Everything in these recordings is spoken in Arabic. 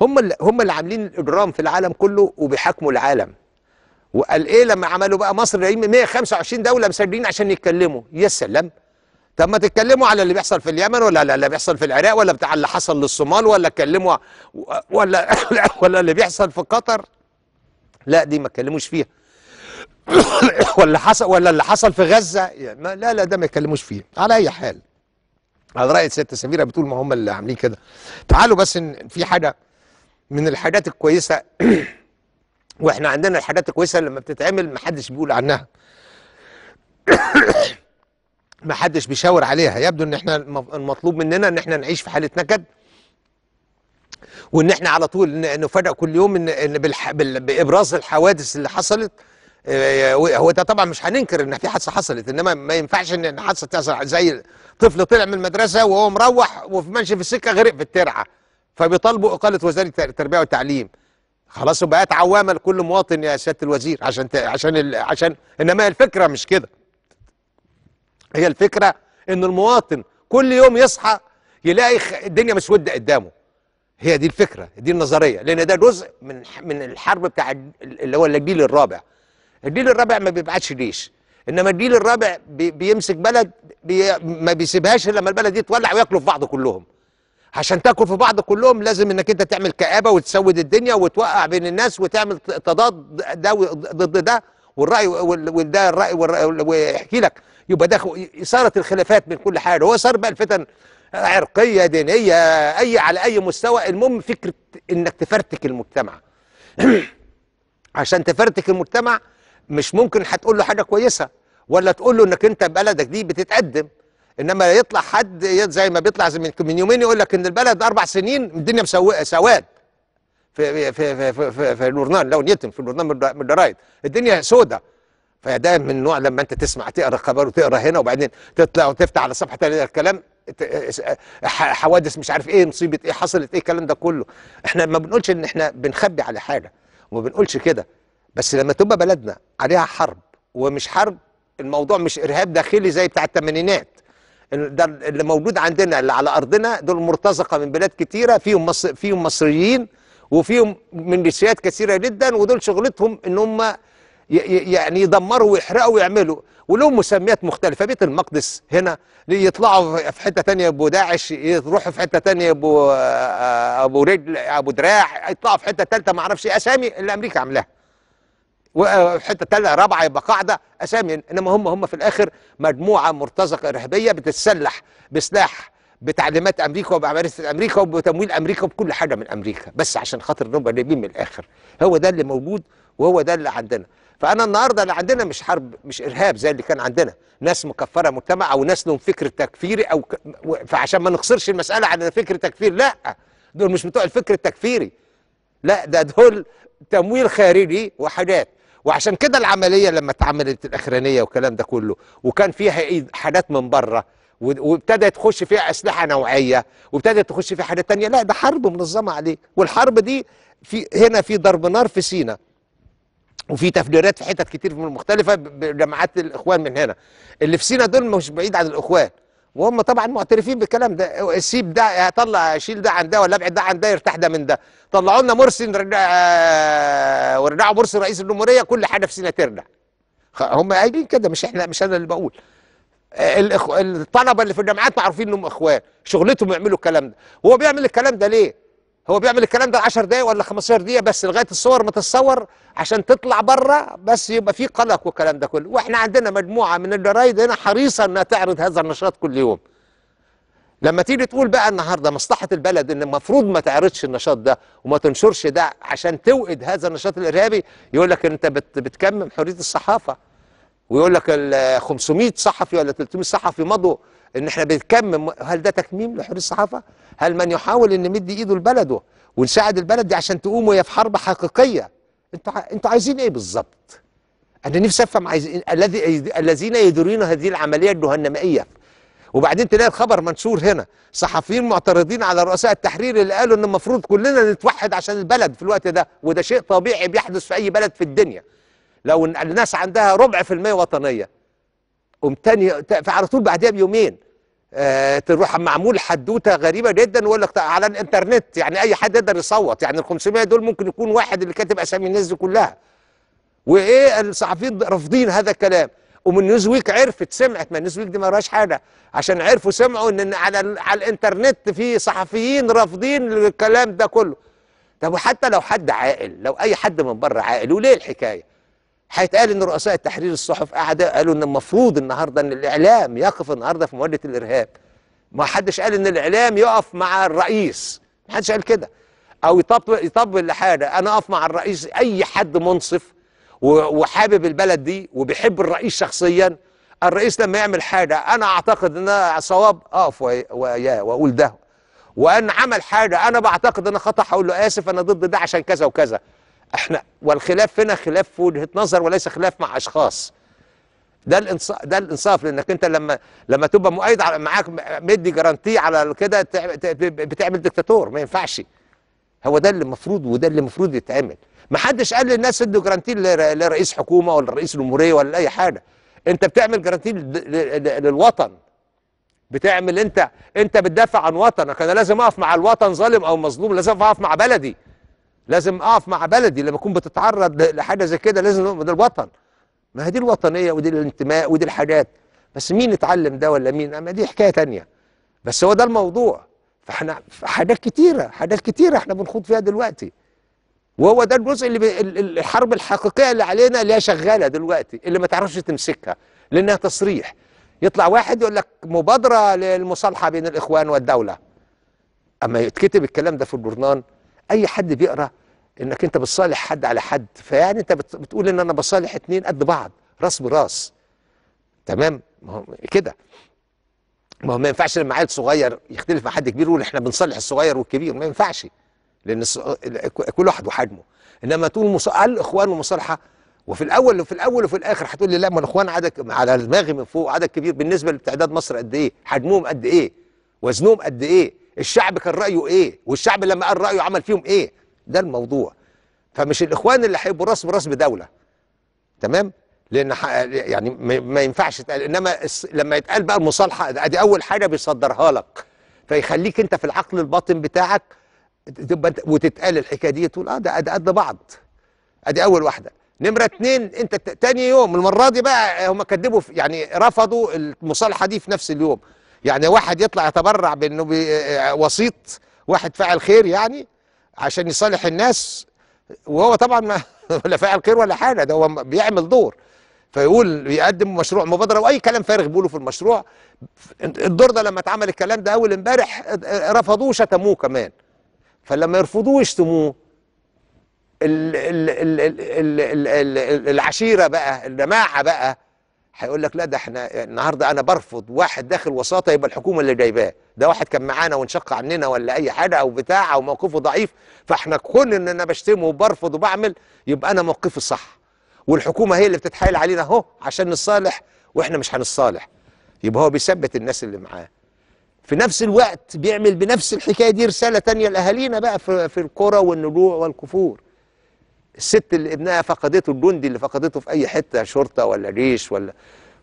هم اللي هم اللي عاملين الاجرام في العالم كله وبيحاكموا العالم وقال ايه لما عملوا بقى مصر 125 دوله مسجلين عشان يتكلموا يا سلام طب ما تتكلموا على اللي بيحصل في اليمن ولا اللي بيحصل في العراق ولا بتاع اللي حصل للصومال ولا اتكلموا ولا ولا اللي بيحصل في قطر لا دي ما اتكلموش فيها ولا حصل ولا اللي حصل في غزه يعني لا لا ده ما يتكلموش فيه على اي حال على راي الست سميره بتقول ما هم اللي عاملين كده تعالوا بس في حاجه من الحاجات الكويسه واحنا عندنا الحاجات الكويسه لما بتتعمل ما حدش بيقول عنها ما حدش بيشاور عليها يبدو ان احنا المطلوب مننا ان احنا نعيش في حاله نكد وان احنا على طول نفاجئ كل يوم ان ان بابراز الحوادث اللي حصلت آه، هو ده طبعا مش هننكر ان في حادثه حصلت انما ما ينفعش ان حادثه تحصل زي طفل طلع من المدرسه وهو مروح وماشي في السكه غرق في الترعه فبيطالبوا اقاله وزاره التربيه والتعليم خلاص بقت عوامه لكل مواطن يا سياده الوزير عشان عشان عشان انما الفكره مش كده هي الفكره ان المواطن كل يوم يصحى يلاقي الدنيا مسوده قدامه هي دي الفكره دي النظريه لان ده جزء من من الحرب بتاع اللي هو الجيل الرابع الجيل الرابع ما بيبعتش جيش انما الجيل الرابع بيمسك بلد بي ما بيسيبهاش الا لما البلد دي تولع وياكلوا في بعض كلهم عشان تاكل في بعض كلهم لازم انك انت تعمل كآبه وتسود الدنيا وتوقع بين الناس وتعمل تضاد ده ضد ده والراي وده الراي ويحكي لك يبقى ده صارت الخلافات من كل حاجه هو صار بقى الفتن عرقيه دينيه اي على اي مستوى المهم فكره انك تفرتك المجتمع عشان تفرتك المجتمع مش ممكن هتقول له حاجه كويسه ولا تقول له انك انت بلدك دي بتتقدم انما يطلع حد زي ما بيطلع من يومين يقول لك ان البلد اربع سنين الدنيا سواد في في في في, في, في لورنان لو نيتم في لورنان من الجرايد الدنيا سودة فده من نوع لما انت تسمع تقرا خبر وتقرا هنا وبعدين تطلع وتفتح على صفحه تلاقي الكلام حوادث مش عارف ايه مصيبه ايه حصلت ايه الكلام ده كله احنا ما بنقولش ان احنا بنخبي على حاجه وما بنقولش كده بس لما تبقى بلدنا عليها حرب ومش حرب الموضوع مش ارهاب داخلي زي بتاع الثمانينات ده اللي موجود عندنا اللي على ارضنا دول مرتزقه من بلاد كتيره فيهم مصر فيهم مصريين وفيهم ميليشيات كثيره جدا ودول شغلتهم ان هم يعني يدمروا ويحرقوا ويعملوا ولهم مسميات مختلفه بيت المقدس هنا يطلعوا في حته ثانيه ابو داعش يروحوا في حته ثانيه ابو آه، آه، ابو رجل ابو دراع يطلعوا في حته ثالثه ما اعرفش اسامي اللي امريكا عاملاها وحته ثالثه رابعه يبقى قاعده اسامي انما هم هم في الاخر مجموعه مرتزقه ارهابيه بتتسلح بسلاح بتعليمات امريكا وبعمارسه امريكا وبتمويل امريكا وبكل حاجه من امريكا بس عشان خاطر نبقى قريبين من الاخر هو ده اللي موجود وهو ده اللي عندنا فانا النهارده اللي عندنا مش حرب مش ارهاب زي اللي كان عندنا ناس مكفره مجتمع او ناس لهم فكر تكفيري او ك... فعشان ما نخسرش المساله على فكر تكفير لا دول مش بتوع الفكر التكفيري لا ده دول تمويل خارجي وحاجات وعشان كده العمليه لما اتعملت الاخرانيه والكلام ده كله وكان فيها إيه، حاجات من بره وابتدت تخش فيها اسلحه نوعيه وابتدت تخش فيها حاجات تانية لا ده حرب منظمه عليه والحرب دي في هنا في ضرب نار في سينا وفي تفجيرات في حتت كتير مختلفه بجماعات الاخوان من هنا اللي في سينا دول مش بعيد عن الاخوان وهم طبعا معترفين بالكلام ده سيب ده طلع شيل ده عن ده ولا ابعد ده عن ده يرتاح ده من ده طلعوا لنا مرسي آه، ورجعوا مرسي رئيس الجمهوريه كل حاجه في سينا ترجع هم قايلين كده مش احنا مش انا اللي بقول الطلبه اللي في الجامعات معروفين انهم اخوان شغلتهم يعملوا الكلام ده هو بيعمل الكلام ده ليه هو بيعمل الكلام ده 10 دقايق ولا 15 دقيقه بس لغايه الصور ما تتصور عشان تطلع بره بس يبقى في قلق والكلام ده كله واحنا عندنا مجموعه من الجرايد هنا حريصه انها تعرض هذا النشاط كل يوم لما تيجي تقول بقى النهارده مصلحه البلد ان المفروض ما تعرضش النشاط ده وما تنشرش ده عشان توقد هذا النشاط الارهابي يقول لك انت بت بتكمم حريه الصحافه ويقول لك ال 500 صحفي ولا 300 صحفي مضوا ان احنا بنكمم هل ده تكميم لحريه الصحافه؟ هل من يحاول ان يمد ايده لبلده ونساعد البلد دي عشان تقوم وهي في حرب حقيقيه انتوا انتوا عايزين ايه بالظبط؟ انا نفسي افهم عايزين إيه، الذي الذين يدورون هذه العمليه الجهنميه وبعدين تلاقي الخبر منشور هنا صحفيين معترضين على رؤساء التحرير اللي قالوا ان المفروض كلنا نتوحد عشان البلد في الوقت ده وده شيء طبيعي بيحدث في اي بلد في الدنيا لو الناس عندها ربع في المية وطنية قمت تاني فعلى طول بعدها بيومين آه تروح معمول حدوته غريبه جدا ويقول لك على الانترنت يعني اي حد يقدر يصوت يعني ال 500 دول ممكن يكون واحد اللي كاتب اسامي الناس دي كلها وايه الصحفيين رافضين هذا الكلام ومن نيوز ويك عرفت سمعت ما نيوز ويك دي ما راش حاجه عشان عرفوا سمعوا ان على على الانترنت في صحفيين رافضين الكلام ده كله طب وحتى لو حد عاقل لو اي حد من بره عاقل وليه الحكايه هيتقال ان رؤساء التحرير الصحف قاعده قالوا ان المفروض النهارده ان الاعلام يقف النهارده في مواجهه الارهاب ما حدش قال ان الاعلام يقف مع الرئيس ما حدش قال كده او يطبل يطبل لحاجه انا اقف مع الرئيس اي حد منصف وحابب البلد دي وبيحب الرئيس شخصيا الرئيس لما يعمل حاجه انا اعتقد انها صواب اقف وياه واقول ده وان عمل حاجه انا بعتقد انها خطا هقول له اسف انا ضد ده عشان كذا وكذا احنا والخلاف هنا خلاف في وجهه نظر وليس خلاف مع اشخاص ده الانصاف ده الانصاف لانك انت لما لما تبقى مؤيد معاك مدي جرانتي على كده بتعمل دكتاتور ما ينفعش هو ده اللي المفروض وده اللي المفروض يتعمل ما حدش قال للناس ادوا جرانتي لرئيس حكومه ولا رئيس جمهوريه ولا اي حاجه انت بتعمل جرانتي للوطن بتعمل انت انت بتدافع عن وطنك انا لازم اقف مع الوطن ظالم او مظلوم لازم اقف مع بلدي لازم اقف مع بلدي لما اكون بتتعرض لحاجه زي كده لازم ده الوطن ما هي دي الوطنيه ودي الانتماء ودي الحاجات بس مين اتعلم ده ولا مين اما دي حكايه ثانيه بس هو ده الموضوع فاحنا حاجات كتيره حاجات كتيره احنا بنخوض فيها دلوقتي وهو ده الجزء اللي بي... الحرب الحقيقيه اللي علينا اللي هي شغاله دلوقتي اللي ما تعرفش تمسكها لانها تصريح يطلع واحد يقول لك مبادره للمصالحه بين الاخوان والدوله اما يتكتب الكلام ده في الجورنان اي حد بيقرا انك انت بتصالح حد على حد فيعني انت بتقول ان انا بصالح اتنين قد بعض راس براس تمام ما هو كده ما هو ما ينفعش لما عيل صغير يختلف مع حد كبير يقول احنا بنصلح الصغير والكبير ما ينفعش لان كل واحد وحجمه انما تقول مص... الاخوان ومصالحه وفي الاول وفي الاول وفي الاخر هتقول لي لا ما الاخوان عدد على دماغي من فوق عدد كبير بالنسبه لتعداد مصر قد ايه؟ حجمهم قد ايه؟ وزنهم قد ايه؟ الشعب كان رايه ايه والشعب لما قال رايه عمل فيهم ايه ده الموضوع فمش الاخوان اللي هيبقوا راس براس بدوله تمام لان يعني ما ينفعش تقال انما لما يتقال بقى المصالحه ادي اول حاجه بيصدرها لك فيخليك انت في العقل الباطن بتاعك تبقى وتتقال الحكايه دي تقول اه ده قد بعض ادي اول واحده نمره اتنين انت تاني يوم المره دي بقى هم كذبوا يعني رفضوا المصالحه دي في نفس اليوم يعني واحد يطلع يتبرع بانه بي... وسيط واحد فاعل خير يعني عشان يصالح الناس وهو طبعا ما ولا فاعل خير ولا حاجه ده هو بيعمل دور فيقول بيقدم مشروع مبادره واي كلام فارغ بيقوله في المشروع الدور ده لما اتعمل الكلام ده اول امبارح رفضوه شتموه كمان فلما يرفضوه يشتموه العشيره بقى الجماعه بقى هيقول لك لا ده احنا النهارده انا برفض واحد داخل وساطه يبقى الحكومه اللي جايباه ده واحد كان معانا وانشق عننا ولا اي حاجه او بتاع او موقفه ضعيف فاحنا كون ان انا بشتمه وبرفض وبعمل يبقى انا موقفي الصح والحكومه هي اللي بتتحايل علينا اهو عشان نصالح واحنا مش هنصالح يبقى هو بيثبت الناس اللي معاه في نفس الوقت بيعمل بنفس الحكايه دي رساله تانية لاهالينا بقى في, القرى والنجوع والكفور الست اللي ابنها فقدته الجندي اللي فقدته في اي حته شرطه ولا جيش ولا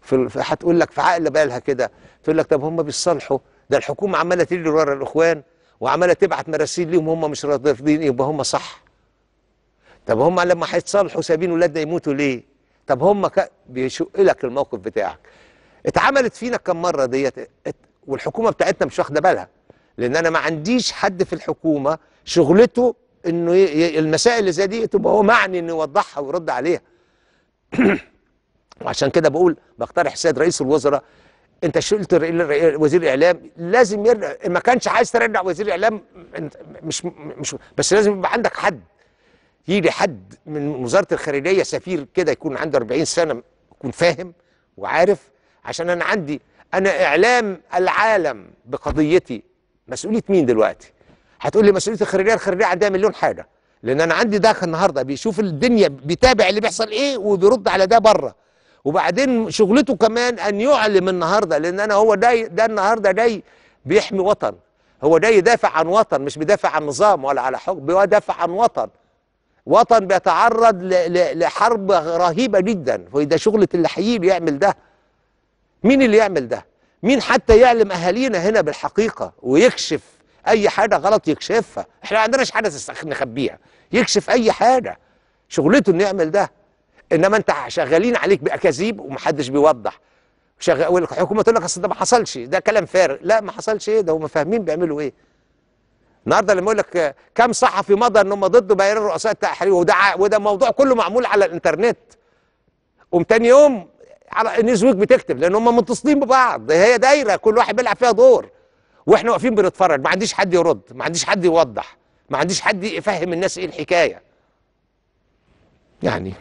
في هتقول لك في عقل بالها كده تقول لك طب هم بيصالحوا ده الحكومه عماله تجري ورا الاخوان وعماله تبعت مراسيل ليهم هم مش راضيين يبقى هم صح طب هم لما هيتصالحوا سايبين ولادنا يموتوا ليه طب هم ك... بيشق لك الموقف بتاعك اتعملت فينا كم مره ديت ات... والحكومه بتاعتنا مش واخده بالها لان انا ما عنديش حد في الحكومه شغلته انه المسائل اللي زي دي تبقى هو معني انه يوضحها ويرد عليها وعشان كده بقول بقترح السيد رئيس الوزراء انت شلت وزير الاعلام لازم يرجع ما كانش عايز ترجع وزير الاعلام مش مش بس لازم يبقى عندك حد يجي حد من وزاره الخارجيه سفير كده يكون عنده 40 سنه يكون فاهم وعارف عشان انا عندي انا اعلام العالم بقضيتي مسؤوليه مين دلوقتي هتقول لي مسؤوليه الخارجيه الخارجيه عندها مليون حاجه لان انا عندي ده النهارده بيشوف الدنيا بيتابع اللي بيحصل ايه وبيرد على ده بره وبعدين شغلته كمان ان يعلم النهارده لان انا هو ده ده النهارده جاي بيحمي وطن هو ده يدافع عن وطن مش بيدافع عن نظام ولا على حكم بيدافع عن وطن وطن بيتعرض لحرب رهيبه جدا وده شغله اللي حقيقي بيعمل ده مين اللي يعمل ده مين حتى يعلم اهالينا هنا بالحقيقه ويكشف اي حاجه غلط يكشفها احنا ما عندناش حاجه نخبيها يكشف اي حاجه شغلته انه يعمل ده انما انت شغالين عليك باكاذيب ومحدش بيوضح شغال الحكومه تقول لك اصل ده ما حصلش ده كلام فارغ لا ما حصلش ايه ده هم فاهمين بيعملوا ايه النهارده لما يقول لك كم صحفي مضى ان هم ضد بيان رؤساء التحرير وده وده موضوع كله معمول على الانترنت قوم تاني يوم على نيوز ويك بتكتب لان هم متصلين ببعض هي دايره كل واحد بيلعب فيها دور واحنا واقفين بنتفرج ما عنديش حد يرد ما عنديش حد يوضح ما عنديش حد يفهم الناس ايه الحكايه يعني